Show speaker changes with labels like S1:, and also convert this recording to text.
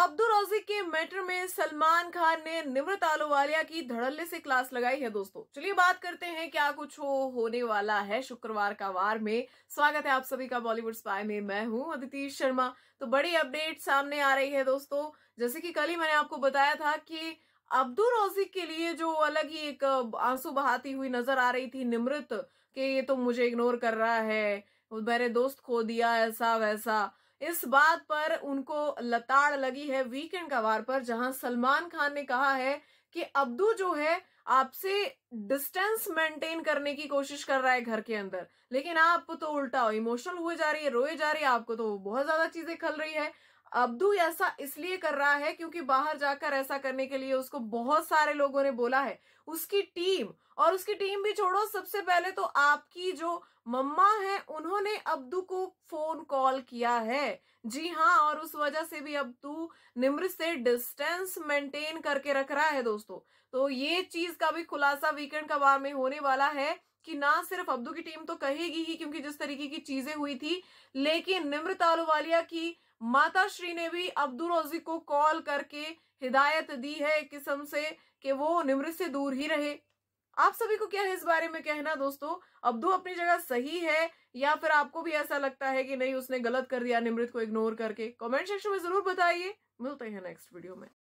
S1: अब्दुल रौजिक के मैटर में सलमान खान ने निवृत आलोवालिया की धड़ल्ले से क्लास लगाई है दोस्तों चलिए बात करते हैं क्या कुछ हो होने वाला है शुक्रवार का वार में स्वागत है आप सभी का बॉलीवुड स्पाई में मैं हूं अदिति शर्मा तो बड़ी अपडेट सामने आ रही है दोस्तों जैसे कि कल ही मैंने आपको बताया था कि अब्दुल रौजिक के लिए जो अलग ही एक आंसू बहाती हुई नजर आ रही थी निमृत के ये तो मुझे इग्नोर कर रहा है मेरे दोस्त खो दिया ऐसा वैसा इस बात पर उनको लताड़ लगी है वीकेंड का वार पर जहां सलमान खान ने कहा है कि अब्दू जो है आपसे डिस्टेंस मेंटेन करने की कोशिश कर रहा है घर के अंदर लेकिन आप तो उल्टा इमोशनल हुए जा रही है रोए जा रही है आपको तो बहुत ज्यादा चीजें खल रही है अब्दू ऐसा इसलिए कर रहा है क्योंकि बाहर जाकर ऐसा करने के लिए उसको बहुत सारे लोगों ने बोला है उसकी टीम और उसकी टीम भी छोड़ो सबसे पहले तो आपकी जो मम्मा है उन्होंने अब्दू को फोन कॉल किया है जी हाँ और उस वजह से भी अब्दू निम्र से डिस्टेंस मेंटेन करके रख रहा है दोस्तों तो ये चीज का भी खुलासा वीकेंड का बार में होने वाला है कि ना सिर्फ अब्दू की टीम तो कहेगी ही क्योंकि जिस तरीके की चीजें हुई थी लेकिन निम्र तालुवालिया की माता श्री ने भी अब्दुल को कॉल करके हिदायत दी है एक किस्म से कि वो निमृत से दूर ही रहे आप सभी को क्या है इस बारे में कहना दोस्तों अब्दू अपनी जगह सही है या फिर आपको भी ऐसा लगता है कि नहीं उसने गलत कर दिया निमृत को इग्नोर करके कमेंट सेक्शन में जरूर बताइए मिलते हैं नेक्स्ट वीडियो में